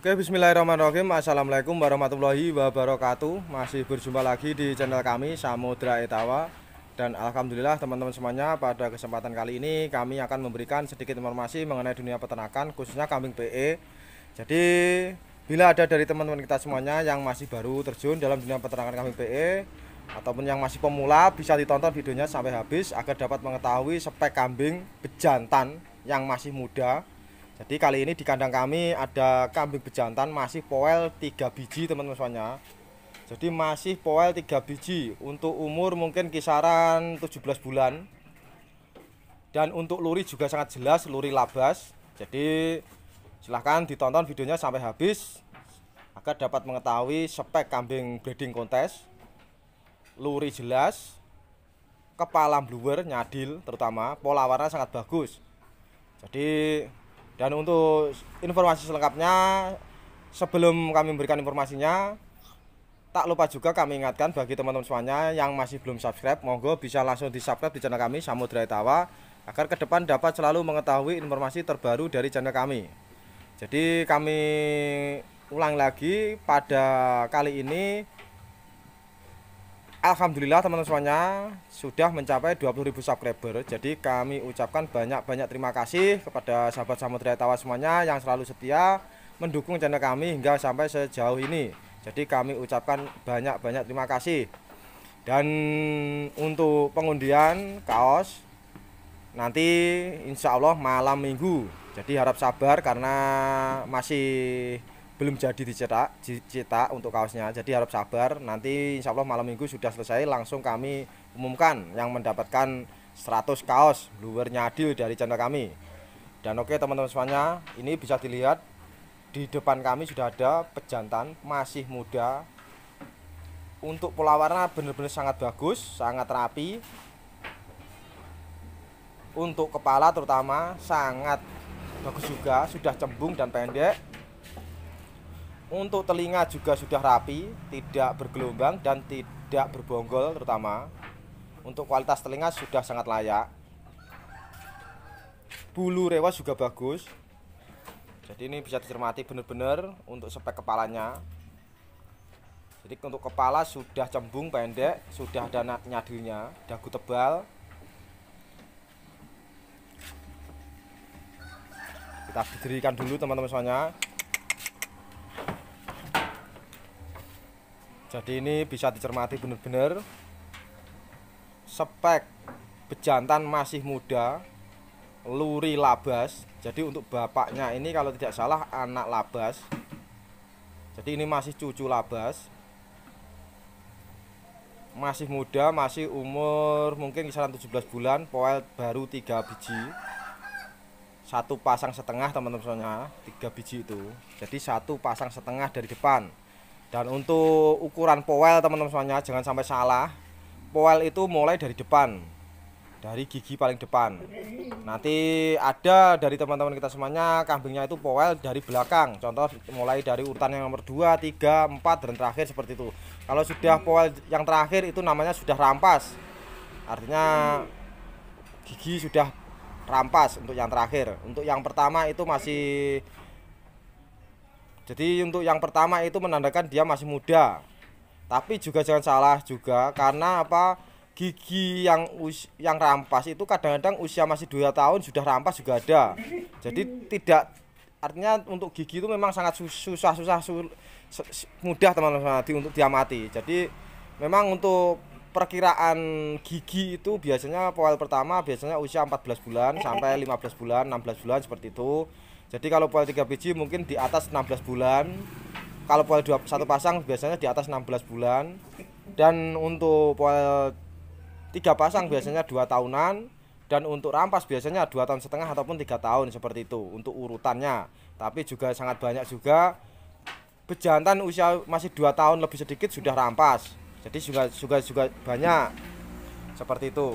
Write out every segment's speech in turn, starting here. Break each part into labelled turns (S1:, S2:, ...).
S1: Oke bismillahirrahmanirrahim Assalamualaikum warahmatullahi wabarakatuh Masih berjumpa lagi di channel kami Samudra Etawa dan alhamdulillah teman-teman semuanya pada kesempatan kali ini kami akan memberikan sedikit informasi mengenai dunia peternakan khususnya kambing PE. Jadi bila ada dari teman-teman kita semuanya yang masih baru terjun dalam dunia peternakan kambing PE ataupun yang masih pemula bisa ditonton videonya sampai habis agar dapat mengetahui spek kambing bejantan yang masih muda. Jadi kali ini di kandang kami ada kambing bejantan masih poel 3 biji teman-teman semuanya. Jadi masih poel 3 biji untuk umur mungkin kisaran 17 bulan. Dan untuk luri juga sangat jelas luri labas. Jadi silahkan ditonton videonya sampai habis agar dapat mengetahui spek kambing breeding kontes. Luri jelas, kepala bluer nyadil terutama pola warna sangat bagus jadi dan untuk informasi selengkapnya sebelum kami memberikan informasinya Tak lupa juga kami ingatkan bagi teman-teman semuanya yang masih belum subscribe, monggo bisa langsung di-subscribe di channel kami Samudra Itawa agar ke depan dapat selalu mengetahui informasi terbaru dari channel kami. Jadi kami ulang lagi pada kali ini Alhamdulillah teman-teman semuanya sudah mencapai 20.000 subscriber. Jadi kami ucapkan banyak-banyak terima kasih kepada sahabat Samudra Tawa semuanya yang selalu setia mendukung channel kami hingga sampai sejauh ini. Jadi kami ucapkan banyak-banyak terima kasih. Dan untuk pengundian kaos nanti insya Allah malam minggu. Jadi harap sabar karena masih belum jadi dicetak, dicetak untuk kaosnya. Jadi harap sabar. Nanti insya Allah malam minggu sudah selesai langsung kami umumkan yang mendapatkan 100 kaos luar adil dari channel kami. Dan oke teman-teman semuanya, ini bisa dilihat di depan kami sudah ada pejantan masih muda untuk pola warna benar-benar sangat bagus sangat rapi untuk kepala terutama sangat bagus juga sudah cembung dan pendek untuk telinga juga sudah rapi tidak bergelombang dan tidak berbonggol terutama untuk kualitas telinga sudah sangat layak bulu rewas juga bagus jadi ini bisa dicermati benar-benar untuk spek kepalanya jadi untuk kepala sudah cembung pendek sudah ada nyadilnya dagu tebal kita berikan dulu teman-teman semuanya jadi ini bisa dicermati benar-benar spek bejantan masih muda luri labas jadi untuk bapaknya ini kalau tidak salah anak labas jadi ini masih cucu labas masih muda masih umur mungkin kisaran 17 bulan poel baru 3 biji satu pasang setengah teman-teman soalnya tiga biji itu jadi satu pasang setengah dari depan dan untuk ukuran poel teman-teman soalnya jangan sampai salah poel itu mulai dari depan dari gigi paling depan. Nanti ada dari teman-teman kita semuanya kambingnya itu powel dari belakang. Contoh mulai dari urutan yang nomor 2, 3, 4 dan terakhir seperti itu. Kalau sudah powel yang terakhir itu namanya sudah rampas. Artinya gigi sudah rampas untuk yang terakhir. Untuk yang pertama itu masih jadi untuk yang pertama itu menandakan dia masih muda. Tapi juga jangan salah juga karena apa? gigi yang us yang rampas itu kadang-kadang usia masih dua tahun sudah rampas juga ada jadi tidak artinya untuk gigi itu memang sangat susah susah sul, mudah teman-teman di, untuk diamati jadi memang untuk perkiraan gigi itu biasanya poel pertama biasanya usia 14 bulan sampai 15 bulan 16 bulan seperti itu jadi kalau poel tiga biji mungkin di atas 16 bulan kalau poel satu pasang biasanya di atas 16 bulan dan untuk poel tiga pasang biasanya dua tahunan dan untuk rampas biasanya dua tahun setengah ataupun tiga tahun seperti itu untuk urutannya tapi juga sangat banyak juga pejantan usia masih dua tahun lebih sedikit sudah rampas jadi juga juga juga banyak seperti itu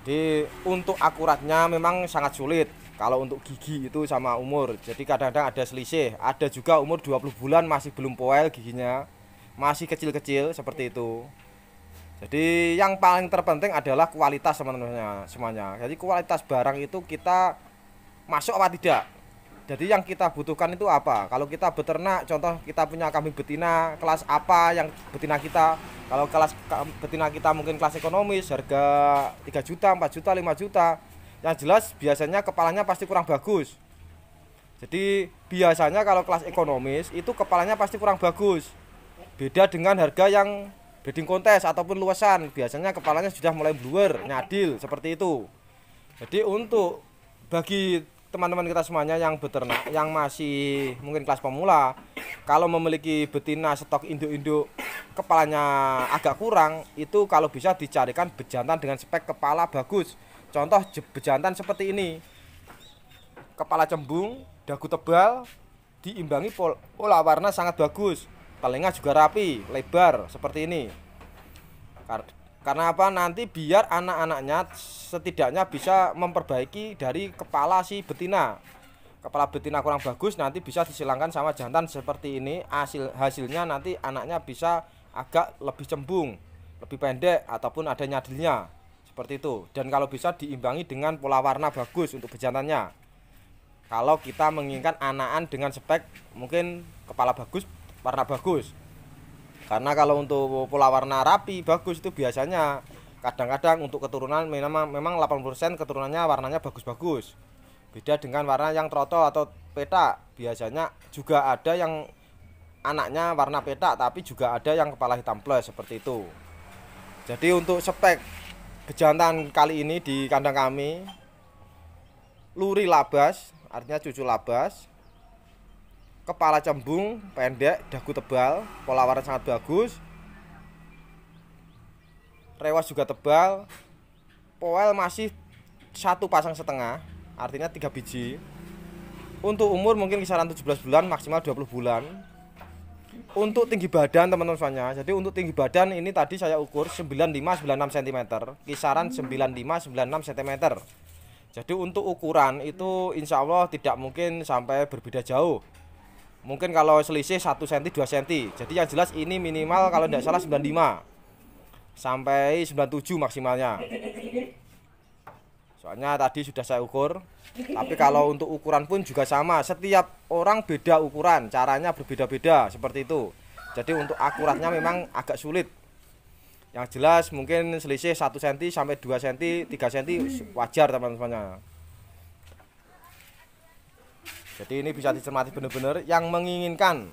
S1: jadi untuk akuratnya memang sangat sulit kalau untuk gigi itu sama umur jadi kadang-kadang ada selisih ada juga umur 20 bulan masih belum poel giginya masih kecil-kecil seperti itu jadi yang paling terpenting adalah kualitas teman-temannya semuanya. Jadi kualitas barang itu kita masuk apa tidak. Jadi yang kita butuhkan itu apa? Kalau kita beternak, contoh kita punya kambing betina kelas apa yang betina kita? Kalau kelas betina kita mungkin kelas ekonomis harga 3 juta, 4 juta, 5 juta. Yang jelas biasanya kepalanya pasti kurang bagus. Jadi biasanya kalau kelas ekonomis itu kepalanya pasti kurang bagus. Beda dengan harga yang breeding kontes ataupun luasan biasanya kepalanya sudah mulai bluer nyadil seperti itu jadi untuk bagi teman-teman kita semuanya yang beternak yang masih mungkin kelas pemula kalau memiliki betina stok induk-induk kepalanya agak kurang itu kalau bisa dicarikan bejantan dengan spek kepala bagus contoh bejantan seperti ini kepala cembung dagu tebal diimbangi pola warna sangat bagus telinga juga rapi lebar seperti ini karena apa nanti biar anak-anaknya setidaknya bisa memperbaiki dari kepala si betina kepala betina kurang bagus nanti bisa disilangkan sama jantan seperti ini hasil hasilnya nanti anaknya bisa agak lebih cembung lebih pendek ataupun ada nyadilnya seperti itu dan kalau bisa diimbangi dengan pola warna bagus untuk bejantannya kalau kita menginginkan anakan dengan spek mungkin kepala bagus warna bagus karena kalau untuk pola warna rapi bagus itu biasanya kadang-kadang untuk keturunan memang memang 80% keturunannya warnanya bagus-bagus beda dengan warna yang troto atau petak biasanya juga ada yang anaknya warna petak tapi juga ada yang kepala hitam plus seperti itu jadi untuk spek kejantan kali ini di kandang kami luri labas artinya cucu labas kepala cembung pendek dagu tebal pola warna sangat bagus rewas juga tebal poel masih satu pasang setengah artinya tiga biji untuk umur mungkin kisaran 17 bulan maksimal 20 bulan untuk tinggi badan teman-teman semuanya jadi untuk tinggi badan ini tadi saya ukur 95-96 cm kisaran 95-96 cm jadi untuk ukuran itu insya Allah tidak mungkin sampai berbeda jauh mungkin kalau selisih 1 cm 2 cm jadi yang jelas ini minimal kalau tidak salah 95 sampai 97 maksimalnya soalnya tadi sudah saya ukur tapi kalau untuk ukuran pun juga sama setiap orang beda ukuran caranya berbeda-beda seperti itu jadi untuk akuratnya memang agak sulit yang jelas mungkin selisih 1 cm sampai 2 cm 3 cm wajar teman-temannya jadi ini bisa dicermati benar-benar yang menginginkan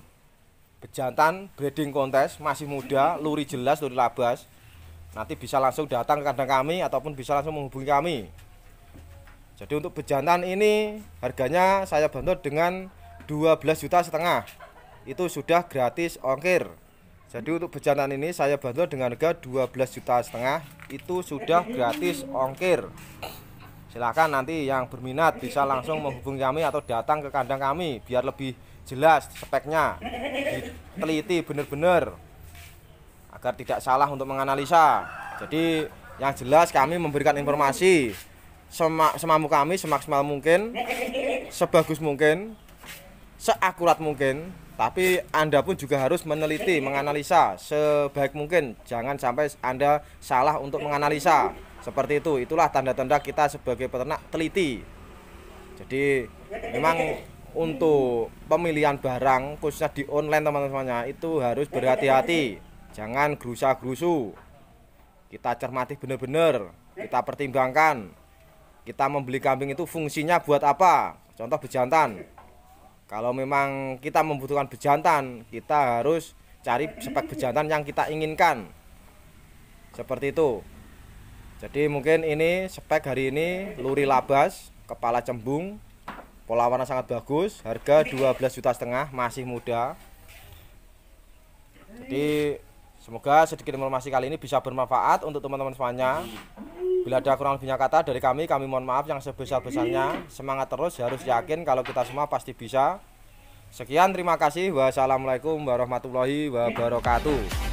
S1: bejantan breeding kontes masih muda, luri jelas, luri labas. Nanti bisa langsung datang ke kandang kami ataupun bisa langsung menghubungi kami. Jadi untuk bejantan ini harganya saya bantu dengan 12 juta setengah. Itu sudah gratis ongkir. Jadi untuk bejantan ini saya bantu dengan harga 12 juta setengah itu sudah gratis ongkir. Silahkan nanti yang berminat bisa langsung menghubungi kami atau datang ke kandang kami biar lebih jelas speknya. Diteliti benar-benar agar tidak salah untuk menganalisa. Jadi yang jelas kami memberikan informasi semak semamu kami semaksimal mungkin, sebagus mungkin, seakurat mungkin tapi Anda pun juga harus meneliti, menganalisa sebaik mungkin. Jangan sampai Anda salah untuk menganalisa. Seperti itu. Itulah tanda-tanda kita sebagai peternak teliti. Jadi memang untuk pemilihan barang khususnya di online teman-temannya itu harus berhati-hati. Jangan gerusa-gerusu. Kita cermati benar-benar, kita pertimbangkan. Kita membeli kambing itu fungsinya buat apa? Contoh bejantan kalau memang kita membutuhkan bejantan, kita harus cari spek bejantan yang kita inginkan. Seperti itu. Jadi mungkin ini spek hari ini luri labas, kepala cembung, pola warna sangat bagus, harga 12 juta setengah, masih muda. Jadi semoga sedikit informasi kali ini bisa bermanfaat untuk teman-teman semuanya. Bila ada kurang lebihnya kata dari kami, kami mohon maaf yang sebesar-besarnya. Semangat terus, harus yakin kalau kita semua pasti bisa. Sekian, terima kasih. Wassalamualaikum warahmatullahi wabarakatuh.